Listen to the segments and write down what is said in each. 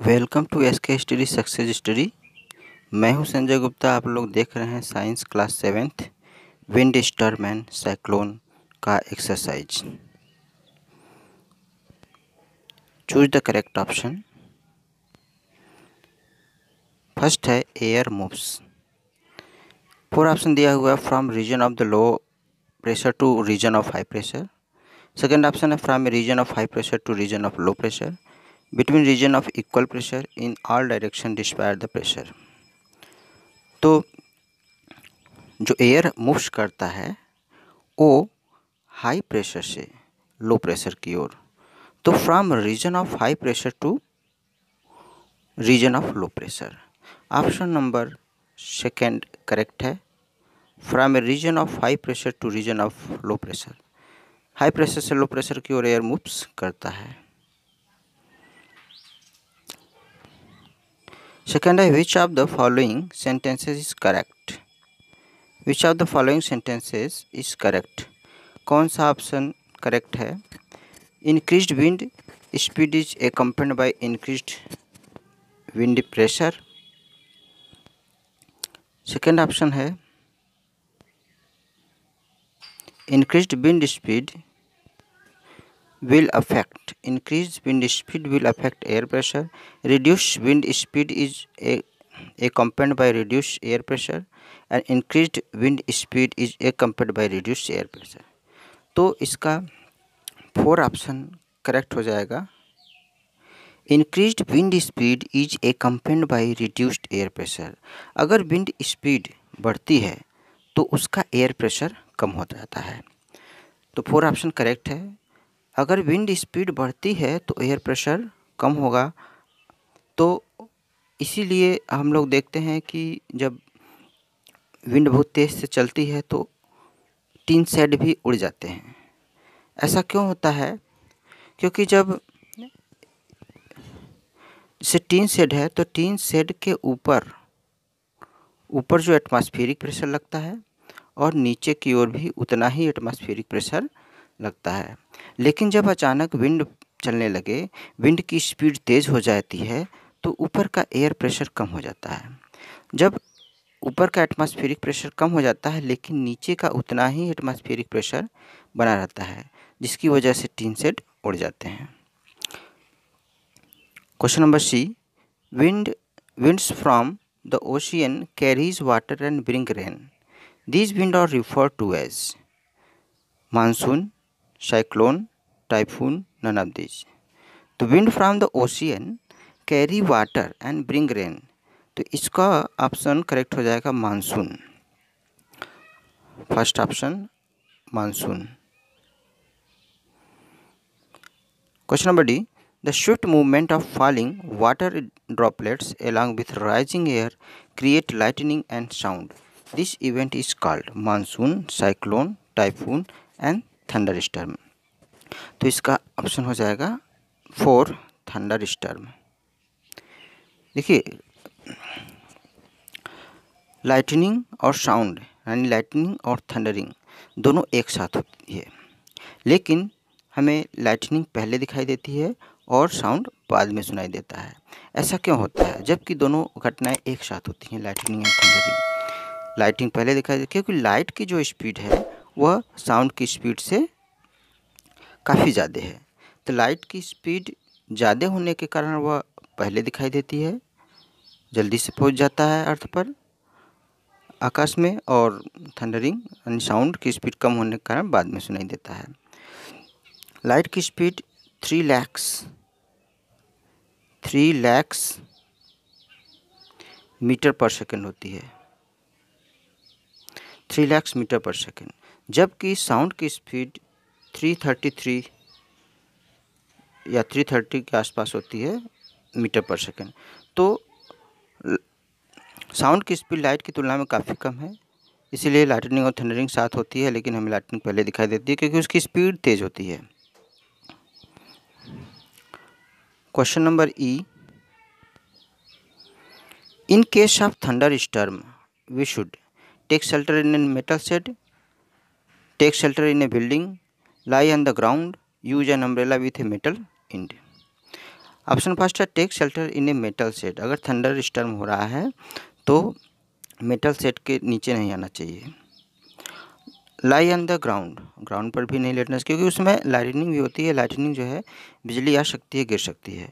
Welcome to S K study success study मैं हूं संजय गुप्ता आप लोग देख रहे हैं science class seventh wind storm and cyclone का exercise choose the correct option first है एयर मूव्स फोर ऑप्शन दिया हुआ है from region of the low pressure to region of high pressure second option है from region of high pressure to region of low pressure between region of equal pressure in all direction डिस्पायर the pressure तो जो air moves करता है वो high pressure से low pressure की ओर तो from region of high pressure to region of low pressure option number second correct है from region of high pressure to region of low pressure high pressure से low pressure की ओर air moves करता है Second, which of the following sentences is correct? Which of the following sentences is correct? कौन सा option correct है increase wind speed is accompanied by increased wind pressure. Second option है increase wind speed will affect increased wind speed will affect air pressure reduced wind speed is a accompanied by reduced air pressure and increased wind speed is accompanied by reduced air pressure तो इसका four option correct हो जाएगा increase wind speed is accompanied by reduced air pressure अगर wind speed बढ़ती है तो उसका air pressure कम हो जाता है तो फोर ऑप्शन करेक्ट है अगर विंड स्पीड बढ़ती है तो एयर प्रेशर कम होगा तो इसीलिए हम लोग देखते हैं कि जब विंड बहुत तेज़ से चलती है तो टीन सेड भी उड़ जाते हैं ऐसा क्यों होता है क्योंकि जब जैसे टीन सेड है तो टीन सेड के ऊपर ऊपर जो एटमॉस्फेरिक प्रेशर लगता है और नीचे की ओर भी उतना ही एटमॉस्फेरिक प्रेशर लगता है लेकिन जब अचानक विंड चलने लगे विंड की स्पीड तेज़ हो जाती है तो ऊपर का एयर प्रेशर कम हो जाता है जब ऊपर का एटमॉस्फेरिक प्रेशर कम हो जाता है लेकिन नीचे का उतना ही एटमॉस्फेरिक प्रेशर बना रहता है जिसकी वजह से टीन सेट उड़ जाते हैं question number C wind winds from the ocean carries water and bring rain this wind are refer to as monsoon cyclone typhoon none of this तो wind from the ocean carry water and bring rain तो इसका option correct हो जाएगा monsoon first option monsoon question number D the swift movement of falling water droplets along with rising air create lightning and sound this event is called monsoon cyclone typhoon and thunder storm तो इसका option हो जाएगा four thunder storm देखिए lightning और sound यानी lightning और thundering दोनों एक साथ होती है लेकिन हमें लाइटनिंग पहले दिखाई देती है और साउंड बाद में सुनाई देता है ऐसा क्यों होता है जबकि दोनों घटनाएं एक साथ होती हैं लाइटनिंग एंड थंडरिंग लाइटिंग पहले दिखाई देती है क्योंकि लाइट की जो स्पीड है वह साउंड की स्पीड से काफ़ी ज़्यादा है तो लाइट की स्पीड ज़्यादा होने के कारण वह पहले दिखाई देती है जल्दी से पहुंच जाता है अर्थ पर आकाश में और थंडरिंग यानी साउंड की स्पीड कम होने के कारण बाद में सुनाई देता है लाइट की speed three lakhs three lakhs metre per second होती है three lakhs metre per second जबकि साउंड की स्पीड 333 या 330 के आसपास होती है मीटर पर सेकेंड तो साउंड की स्पीड लाइट की तुलना में काफ़ी कम है इसीलिए लाइटनिंग और थंडरिंग साथ होती है लेकिन हमें लाइटनिंग पहले दिखाई देती है क्योंकि उसकी स्पीड तेज़ होती है question number E in case of thunder storm we should take shelter in an metal set Take shelter in a building. Lie on the ground. Use an umbrella with a metal end. Option first है take shelter in a metal set अगर thunder storm हो रहा है तो metal set के नीचे नहीं आना चाहिए lie on the ground ground पर भी नहीं लेटना क्योंकि उसमें लाइटनिंग भी होती है लाइटनिंग जो है बिजली आ सकती है गिर सकती है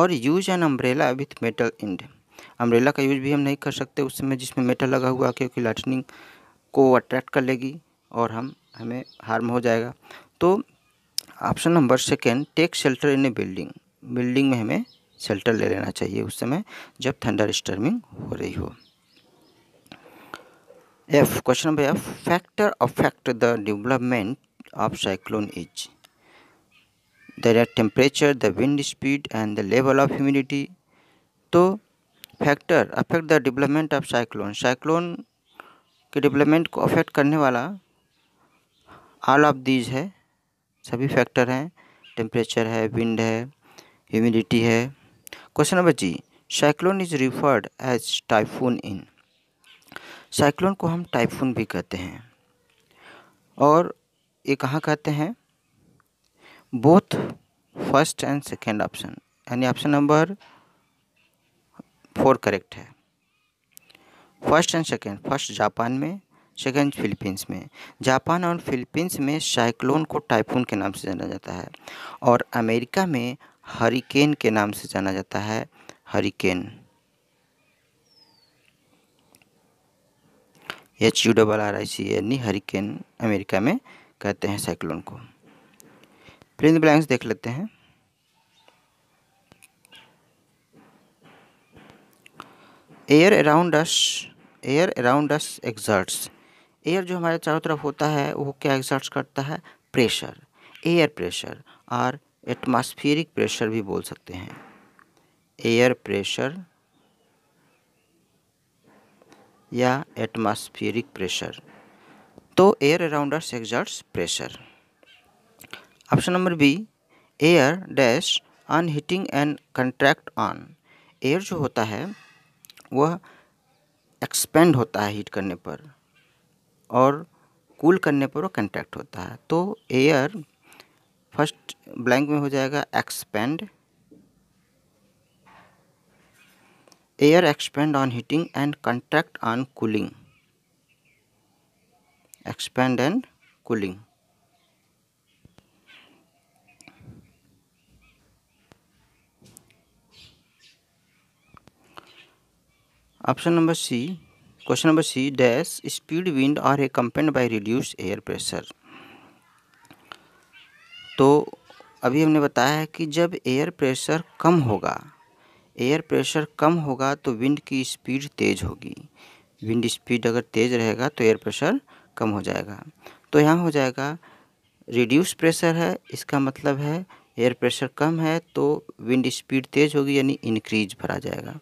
और use an umbrella with metal end umbrella का यूज भी हम नहीं कर सकते उस समय जिसमें मेटल लगा हुआ क्योंकि लाइटनिंग को अट्रैक्ट कर लेगी और हम हमें हार्म हो जाएगा तो option number second take shelter in a building building में हमें शेल्टर ले लेना चाहिए उस समय जब थंडर स्टर्मिंग हो रही हो F question number F factor affect the development of cyclone is there are temperature the wind speed and the level of humidity तो factor affect the development of cyclone cyclone के डेवलपमेंट को affect करने वाला all of these है सभी factor हैं temperature है wind है ह्यूमिडिटी है question number G cyclone is referred as typhoon in cyclone को हम टाइफून भी कहते हैं और ये कहाँ कहते हैं both first and second option यानी ऑप्शन नंबर फोर करेक्ट है first and second first Japan में सेकेंड फिलीपींस में जापान और फिलीपींस में साइक्लोन को टाइफून के नाम से जाना जाता है और अमेरिका में हरिकेन के नाम से जाना जाता है hurricane H U double R I C यानी हरिकेन अमेरिका में कहते हैं साइक्लोन को प्रिंट ब्लैंक्स देख लेते हैं air around us air around us exerts air जो हमारे चारों तरफ होता है वो क्या एग्जर्ट करता है प्रेशर एयर प्रेशर और एटमॉस्फेरिक प्रेशर भी बोल सकते हैं एयर प्रेशर या एटमॉस्फेरिक प्रेशर तो air around us exerts pressure option number B air dash on heating and contract on air जो होता है वह एक्सपेंड होता है हीट करने पर और कूल करने पर वो कंट्रैक्ट होता है तो एयर फर्स्ट ब्लैंक में हो जाएगा expand air expand on heating and contract on cooling expand and cooling option number C question number C dash speed wind are accompanied by reduce air pressure तो अभी हमने बताया है कि जब एयर प्रेशर कम होगा एयर प्रेशर कम होगा तो विंड की स्पीड तेज़ होगी विंड स्पीड अगर तेज़ रहेगा तो एयर प्रेशर कम हो जाएगा तो यहाँ हो जाएगा रिड्यूस प्रेशर है इसका मतलब है एयर प्रेशर कम है तो विंड स्पीड तेज़ होगी यानी इंक्रीज भरा जाएगा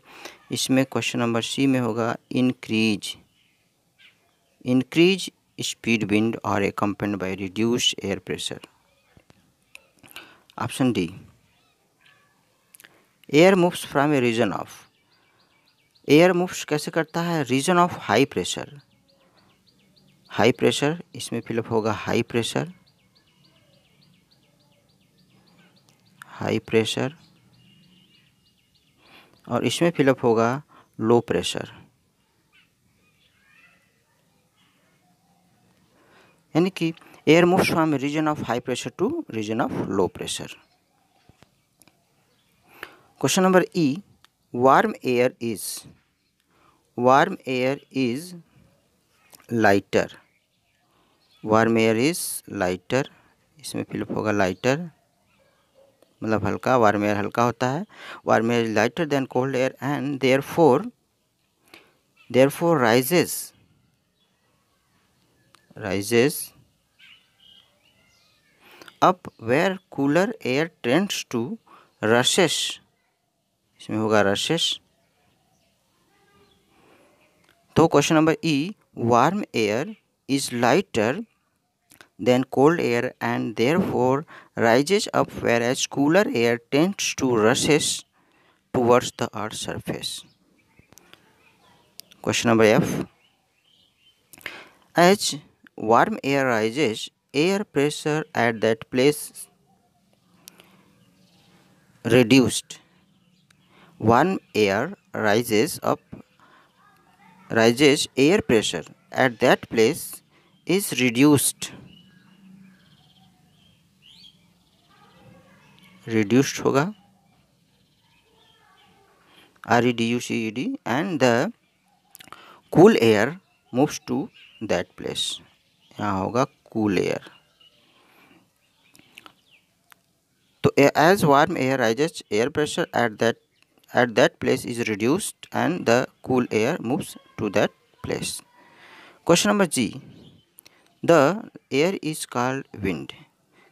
इसमें क्वेश्चन नंबर सी में होगा इंक्रीज इंक्रीज स्पीड विंड और accompanied by reduce air pressure option D air moves from a region of air moves कैसे करता है region of high pressure high pressure इसमें फिलअप होगा हाई प्रेशर हाई प्रेशर और इसमें fill up होगा low pressure यानी कि air move from region of high pressure to region of low pressure question number E warm air is warm air is lighter warm air is lighter इसमें fill up होगा lighter मतलब हल्का warm air हल्का होता है warm air lighter than cold air and therefore therefore rises rises up where cooler air tends to rushes इसमें होगा rushes तो question number E warm air is lighter than cold air and therefore rises up whereas cooler air tends to rushes towards the earth's surface. Question number F. As warm air rises, air pressure at that place reduced. Warm air rises up rises air pressure at that place is reduced reduced होगा R E D U C E D and the cool air moves to that place यहाँ होगा cool air तो as warm air rises air pressure at that at that place is reduced and the cool air moves to that place question number G the air is called wind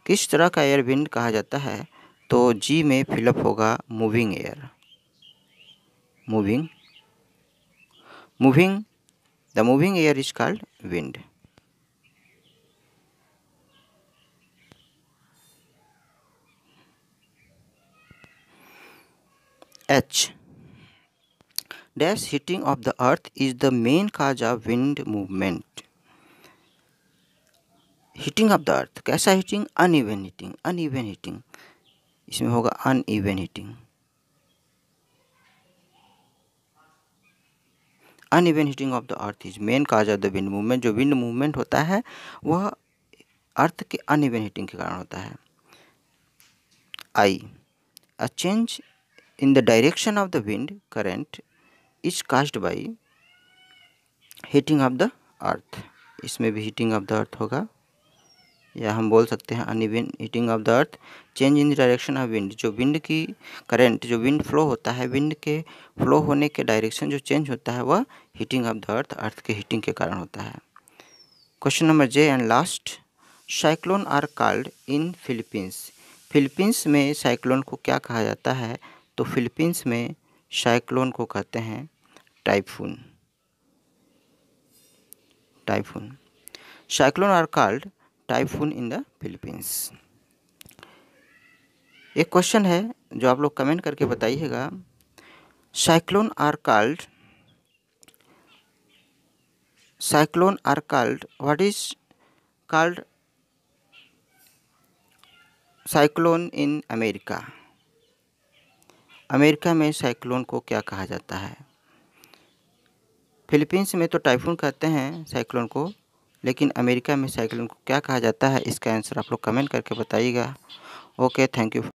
किस तरह का air wind कहा जाता है तो जी में fill up होगा moving air moving moving the moving air is called wind H dash heating of the earth is the main cause of wind movement heating of the earth कैसा heating uneven heating uneven heating इसमें होगा uneven heating uneven heating of the earth is main cause of the wind movement जो wind movement होता है वह अर्थ के अन uneven heating के कारण होता है I a change in the direction of the wind current is caused by heating of the earth इसमें भी हीटिंग ऑफ द अर्थ होगा या हम बोल सकते हैं uneven heating of the earth change in the direction of wind जो wind की करंट जो विंड फ्लो होता है विंड के फ्लो होने के डायरेक्शन जो चेंज होता है वह heating of the earth earth के हीटिंग के कारण होता है question number J and last cyclone are called in Philippines Philippines में साइक्लोन को क्या कहा जाता है तो फिलीपींस में साइक्लोन को कहते हैं typhoon typhoon cyclone are called typhoon in the Philippines एक क्वेश्चन है जो आप लोग कमेंट करके बताइएगा cyclone are called cyclone are called what is called cyclone in America America में साइक्लोन को क्या कहा जाता है फिलीपींस में तो टाइफून कहते हैं साइक्लोन को लेकिन अमेरिका में साइक्लोन को क्या कहा जाता है इसका आंसर आप लोग कमेंट करके बताइएगा ओके थैंक यू